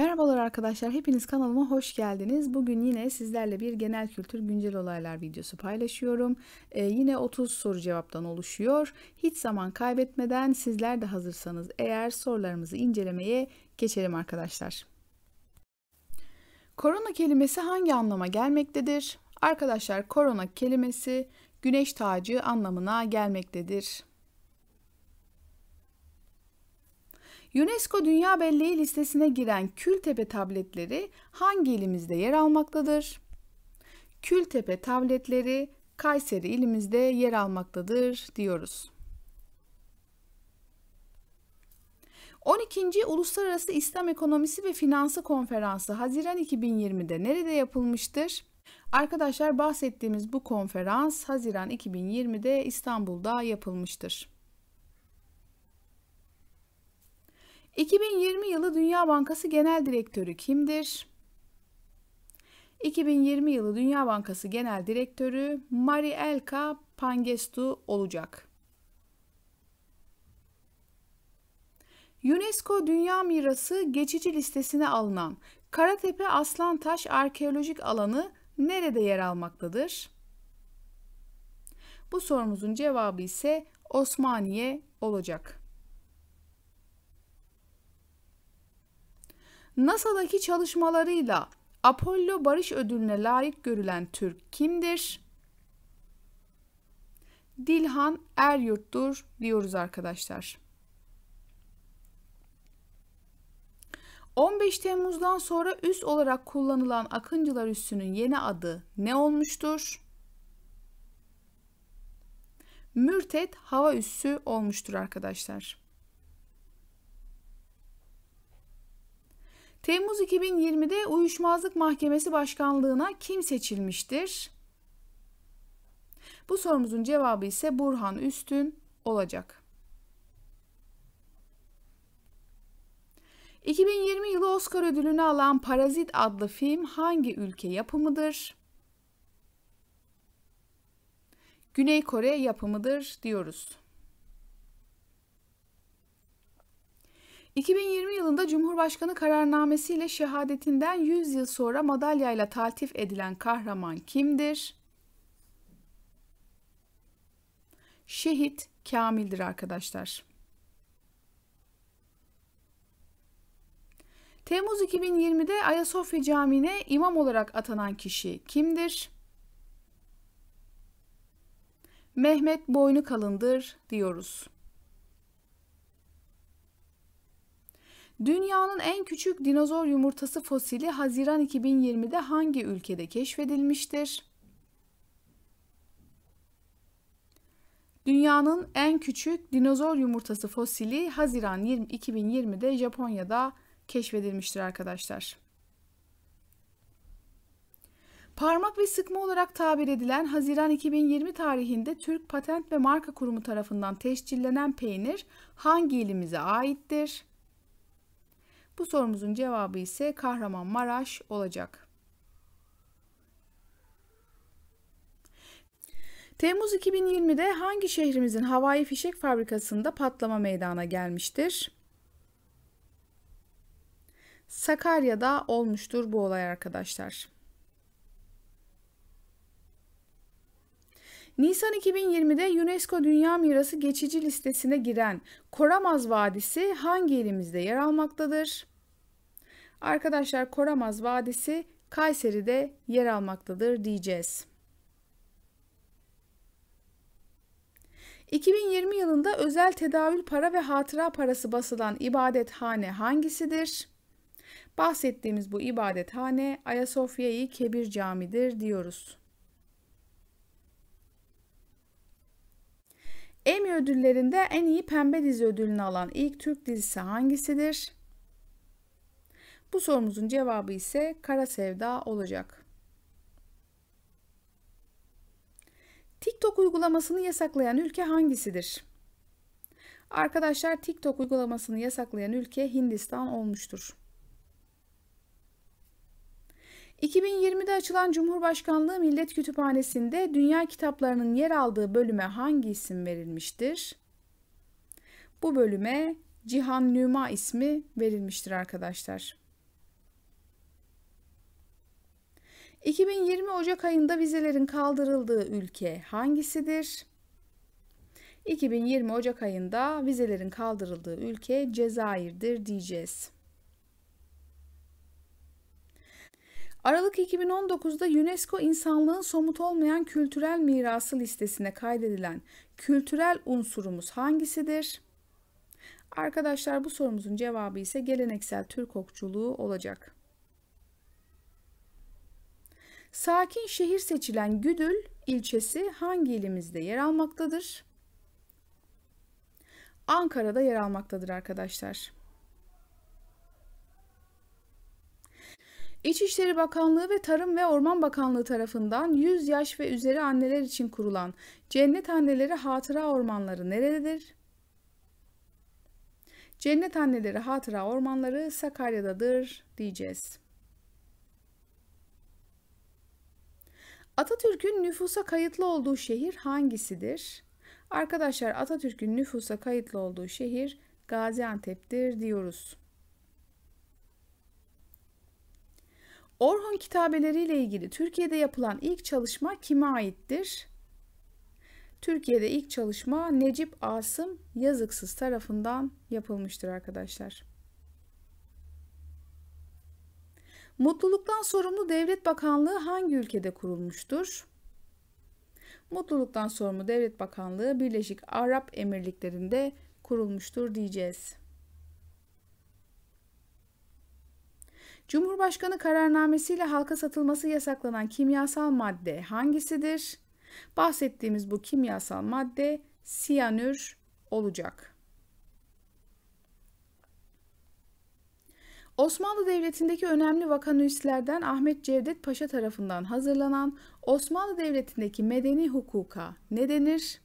Merhabalar arkadaşlar, hepiniz kanalıma hoş geldiniz. Bugün yine sizlerle bir genel kültür güncel olaylar videosu paylaşıyorum. Ee, yine 30 soru cevaptan oluşuyor. Hiç zaman kaybetmeden sizler de hazırsanız eğer sorularımızı incelemeye geçelim arkadaşlar. Korona kelimesi hangi anlama gelmektedir? Arkadaşlar korona kelimesi güneş tacı anlamına gelmektedir. UNESCO Dünya Belleği listesine giren Kültepe tabletleri hangi ilimizde yer almaktadır? Kültepe tabletleri Kayseri ilimizde yer almaktadır diyoruz. 12. Uluslararası İslam Ekonomisi ve Finansı Konferansı Haziran 2020'de nerede yapılmıştır? Arkadaşlar bahsettiğimiz bu konferans Haziran 2020'de İstanbul'da yapılmıştır. 2020 yılı Dünya Bankası Genel Direktörü kimdir? 2020 yılı Dünya Bankası Genel Direktörü Mari Elka Pangestu olacak. UNESCO Dünya Mirası geçici listesine alınan Karatepe Aslan Taş Arkeolojik Alanı nerede yer almaktadır? Bu sorumuzun cevabı ise Osmaniye olacak. NASA'daki çalışmalarıyla Apollo Barış Ödülü'ne layık görülen Türk kimdir? Dilhan Eryurt'tur diyoruz arkadaşlar. 15 Temmuz'dan sonra üst olarak kullanılan Akıncılar Üssü'nün yeni adı ne olmuştur? Mürtet Hava Üssü olmuştur arkadaşlar. Temmuz 2020'de Uyuşmazlık Mahkemesi Başkanlığına kim seçilmiştir? Bu sorumuzun cevabı ise Burhan Üstün olacak. 2020 yılı Oscar ödülünü alan Parazit adlı film hangi ülke yapımıdır? Güney Kore yapımıdır diyoruz. 2020 yılında Cumhurbaşkanı kararnamesiyle şehadetinden 100 yıl sonra madalyayla taltif edilen kahraman kimdir? Şehit Kamil'dir arkadaşlar. Temmuz 2020'de Ayasofya Camii'ne imam olarak atanan kişi kimdir? Mehmet Boynu Kalındır diyoruz. Dünyanın en küçük dinozor yumurtası fosili Haziran 2020'de hangi ülkede keşfedilmiştir? Dünyanın en küçük dinozor yumurtası fosili Haziran 20, 2020'de Japonya'da keşfedilmiştir arkadaşlar. Parmak ve sıkma olarak tabir edilen Haziran 2020 tarihinde Türk Patent ve Marka Kurumu tarafından tescillenen peynir hangi ilimize aittir? Bu sorumuzun cevabı ise Kahramanmaraş olacak. Temmuz 2020'de hangi şehrimizin havai fişek fabrikasında patlama meydana gelmiştir? Sakarya'da olmuştur bu olay arkadaşlar. Nisan 2020'de UNESCO Dünya Mirası geçici listesine giren Koramaz Vadisi hangi ilimizde yer almaktadır? Arkadaşlar Koramaz Vadisi Kayseri'de yer almaktadır diyeceğiz. 2020 yılında özel tedavül para ve hatıra parası basılan ibadethane hangisidir? Bahsettiğimiz bu ibadethane Ayasofya-i Kebir Cami'dir diyoruz. Emmy ödüllerinde en iyi pembe dizi ödülünü alan ilk Türk dizisi hangisidir? Bu sorumuzun cevabı ise Kara Sevda olacak. TikTok uygulamasını yasaklayan ülke hangisidir? Arkadaşlar TikTok uygulamasını yasaklayan ülke Hindistan olmuştur. 2020'de açılan Cumhurbaşkanlığı Millet Kütüphanesi'nde dünya kitaplarının yer aldığı bölüme hangi isim verilmiştir? Bu bölüme Cihan Nüma ismi verilmiştir arkadaşlar. 2020 Ocak ayında vizelerin kaldırıldığı ülke hangisidir? 2020 Ocak ayında vizelerin kaldırıldığı ülke Cezayir'dir diyeceğiz. Aralık 2019'da UNESCO insanlığın somut olmayan kültürel mirası listesine kaydedilen kültürel unsurumuz hangisidir? Arkadaşlar bu sorumuzun cevabı ise geleneksel Türk okçuluğu olacak. Sakin şehir seçilen Güdül ilçesi hangi ilimizde yer almaktadır? Ankara'da yer almaktadır arkadaşlar. İçişleri Bakanlığı ve Tarım ve Orman Bakanlığı tarafından 100 yaş ve üzeri anneler için kurulan Cennet Anneleri Hatıra Ormanları nerededir? Cennet Anneleri Hatıra Ormanları Sakarya'dadır diyeceğiz. Atatürk'ün nüfusa kayıtlı olduğu şehir hangisidir? Arkadaşlar Atatürk'ün nüfusa kayıtlı olduğu şehir Gaziantep'tir diyoruz. Orhun ile ilgili Türkiye'de yapılan ilk çalışma kime aittir? Türkiye'de ilk çalışma Necip Asım Yazıksız tarafından yapılmıştır arkadaşlar. Mutluluktan sorumlu devlet bakanlığı hangi ülkede kurulmuştur? Mutluluktan sorumlu devlet bakanlığı Birleşik Arap Emirlikleri'nde kurulmuştur diyeceğiz. Cumhurbaşkanı kararnamesiyle halka satılması yasaklanan kimyasal madde hangisidir? Bahsettiğimiz bu kimyasal madde siyanür olacak. Osmanlı Devleti'ndeki önemli vakanüslerden Ahmet Cevdet Paşa tarafından hazırlanan Osmanlı Devleti'ndeki medeni hukuka ne denir?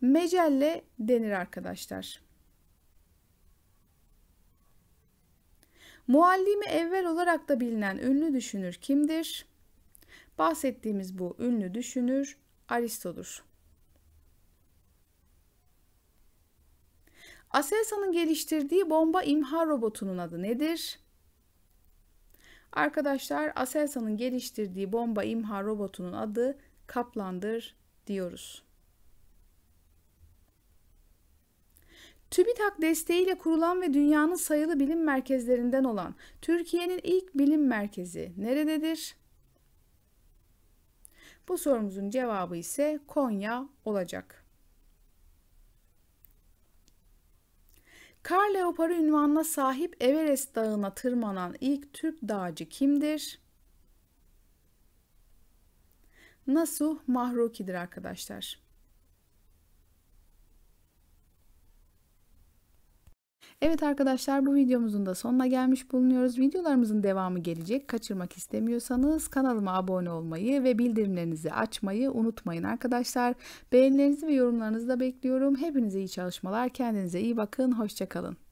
Mecelle denir arkadaşlar. Muallimi evvel olarak da bilinen ünlü düşünür kimdir? Bahsettiğimiz bu ünlü düşünür Aristo'dur. Aselsan'ın geliştirdiği bomba imha robotunun adı nedir? Arkadaşlar Aselsan'ın geliştirdiği bomba imha robotunun adı Kaplan'dır diyoruz. TÜBİTAK desteğiyle kurulan ve dünyanın sayılı bilim merkezlerinden olan Türkiye'nin ilk bilim merkezi nerededir? Bu sorumuzun cevabı ise Konya olacak. Kar leoparı ünvanına sahip Everest dağına tırmanan ilk Türk dağcı kimdir? Nasuh Mahruki'dir arkadaşlar. Evet arkadaşlar bu videomuzun da sonuna gelmiş bulunuyoruz. Videolarımızın devamı gelecek. Kaçırmak istemiyorsanız kanalıma abone olmayı ve bildirimlerinizi açmayı unutmayın arkadaşlar. Beğenilerinizi ve yorumlarınızı da bekliyorum. Hepinize iyi çalışmalar. Kendinize iyi bakın. Hoşçakalın.